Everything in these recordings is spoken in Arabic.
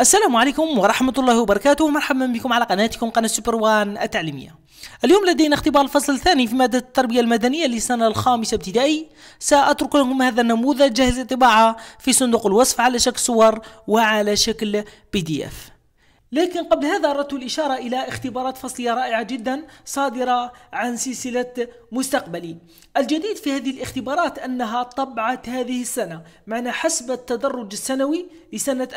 السلام عليكم ورحمة الله وبركاته مرحبا بكم على قناتكم قناة سوبر وان التعليمية اليوم لدينا اختبار الفصل الثاني في مادة التربية المدنية للسنة الخامسة ابتدائي سأترك لكم هذا النموذج جاهز الطباعة في صندوق الوصف على شكل صور وعلى شكل بي دي اف لكن قبل هذا أردت الإشارة إلى اختبارات فصلية رائعة جدا صادرة عن سلسلة مستقبلي الجديد في هذه الاختبارات أنها طبعت هذه السنة معنى حسب التدرج السنوي لسنة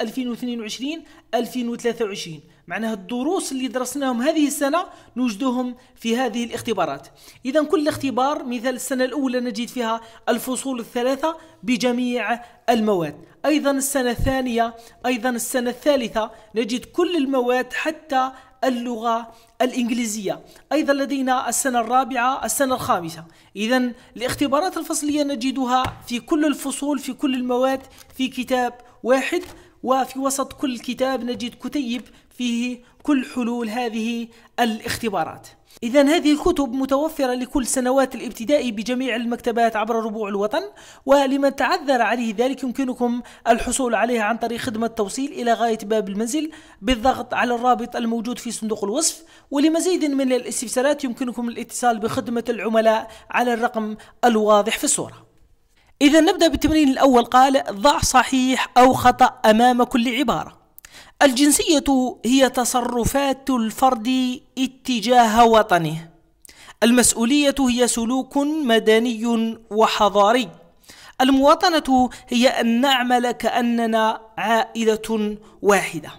2022-2023 معناها الدروس اللي درسناهم هذه السنة نوجدهم في هذه الاختبارات إذا كل اختبار مثال السنة الأولى نجد فيها الفصول الثلاثة بجميع المواد أيضا السنة الثانية أيضا السنة الثالثة نجد كل المواد حتى اللغة الإنجليزية أيضا لدينا السنة الرابعة السنة الخامسة إذا الاختبارات الفصلية نجدها في كل الفصول في كل المواد في كتاب واحد وفي وسط كل كتاب نجد كتيب فيه كل حلول هذه الاختبارات إذا هذه الكتب متوفرة لكل سنوات الابتدائي بجميع المكتبات عبر ربوع الوطن ولمن تعذر عليه ذلك يمكنكم الحصول عليها عن طريق خدمة توصيل إلى غاية باب المنزل بالضغط على الرابط الموجود في صندوق الوصف ولمزيد من الاستفسارات يمكنكم الاتصال بخدمة العملاء على الرقم الواضح في الصورة إذا نبدأ بالتمرين الأول قال ضع صحيح أو خطأ أمام كل عبارة الجنسية هي تصرفات الفرد اتجاه وطنه المسؤولية هي سلوك مدني وحضاري المواطنة هي أن نعمل كأننا عائلة واحدة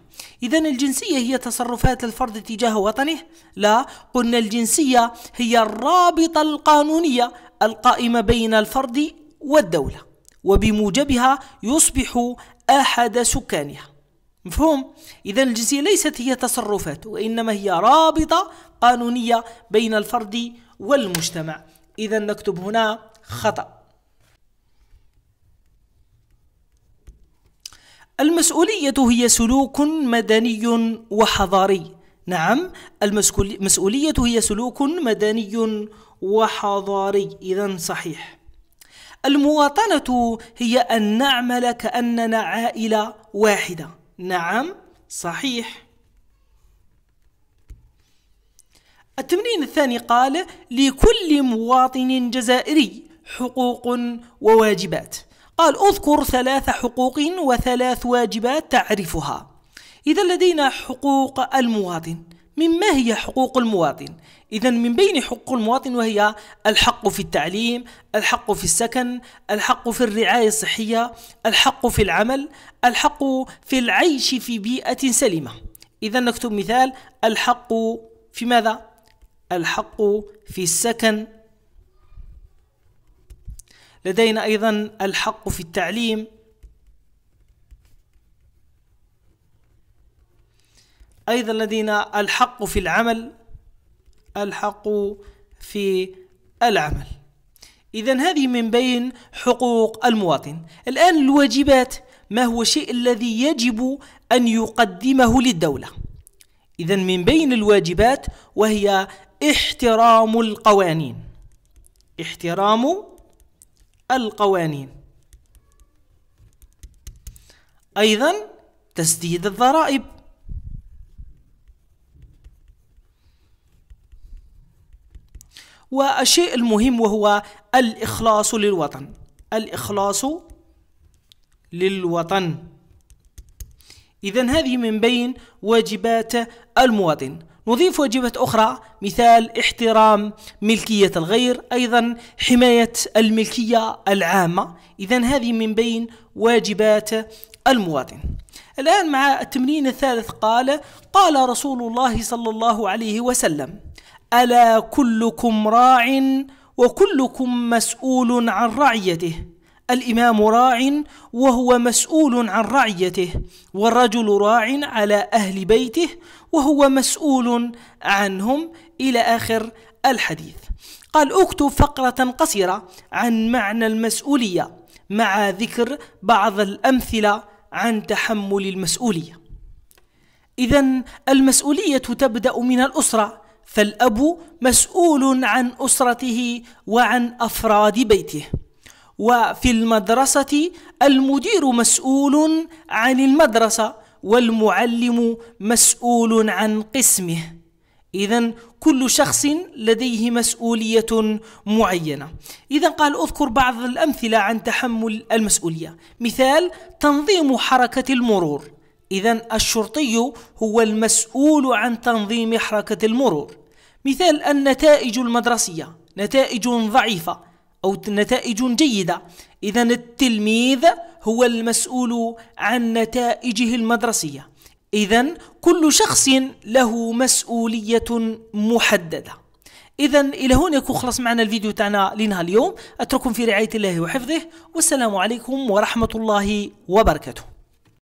إذا الجنسية هي تصرفات الفرد تجاه وطنه لا قلنا الجنسية هي الرابطة القانونية القائمة بين الفرد والدولة وبموجبها يصبح أحد سكانها مفهوم؟ إذا الجنسية ليست هي تصرفات وإنما هي رابطة قانونية بين الفرد والمجتمع إذا نكتب هنا خطأ المسؤولية هي سلوك مدني وحضاري نعم المسؤولية هي سلوك مدني وحضاري إذا صحيح المواطنة هي أن نعمل كأننا عائلة واحدة نعم صحيح التمرين الثاني قال لكل مواطن جزائري حقوق وواجبات قال اذكر ثلاث حقوق وثلاث واجبات تعرفها إذا لدينا حقوق المواطن مما هي حقوق المواطن إذا من بين حقوق المواطن وهي الحق في التعليم، الحق في السكن، الحق في الرعاية الصحية، الحق في العمل، الحق في العيش في بيئة سليمة. إذا نكتب مثال الحق في ماذا؟ الحق في السكن. لدينا أيضا الحق في التعليم. أيضا لدينا الحق في العمل الحق في العمل إذا هذه من بين حقوق المواطن الآن الواجبات ما هو الشيء الذي يجب أن يقدمه للدولة إذا من بين الواجبات وهي احترام القوانين احترام القوانين أيضا تسديد الضرائب والشيء المهم وهو الإخلاص للوطن الإخلاص للوطن إذا هذه من بين واجبات المواطن نضيف واجبات أخرى مثال احترام ملكية الغير أيضا حماية الملكية العامة إذا هذه من بين واجبات المواطن الآن مع التمرين الثالث قال قال رسول الله صلى الله عليه وسلم الا كلكم راع وكلكم مسؤول عن رعيته الامام راع وهو مسؤول عن رعيته والرجل راع على اهل بيته وهو مسؤول عنهم الى اخر الحديث قال اكتب فقره قصيره عن معنى المسؤوليه مع ذكر بعض الامثله عن تحمل المسؤوليه اذا المسؤوليه تبدا من الاسره فالأب مسؤول عن أسرته وعن أفراد بيته وفي المدرسة المدير مسؤول عن المدرسة والمعلم مسؤول عن قسمه إذا كل شخص لديه مسؤولية معينة إذا قال أذكر بعض الأمثلة عن تحمل المسؤولية مثال تنظيم حركة المرور إذا الشرطي هو المسؤول عن تنظيم حركة المرور مثال النتائج المدرسية نتائج ضعيفة أو نتائج جيدة إذا التلميذ هو المسؤول عن نتائجه المدرسية إذا كل شخص له مسؤولية محددة إذا إلى هنا يكون خلص معنا الفيديو تاعنا لنهار اليوم أترككم في رعاية الله وحفظه والسلام عليكم ورحمة الله وبركاته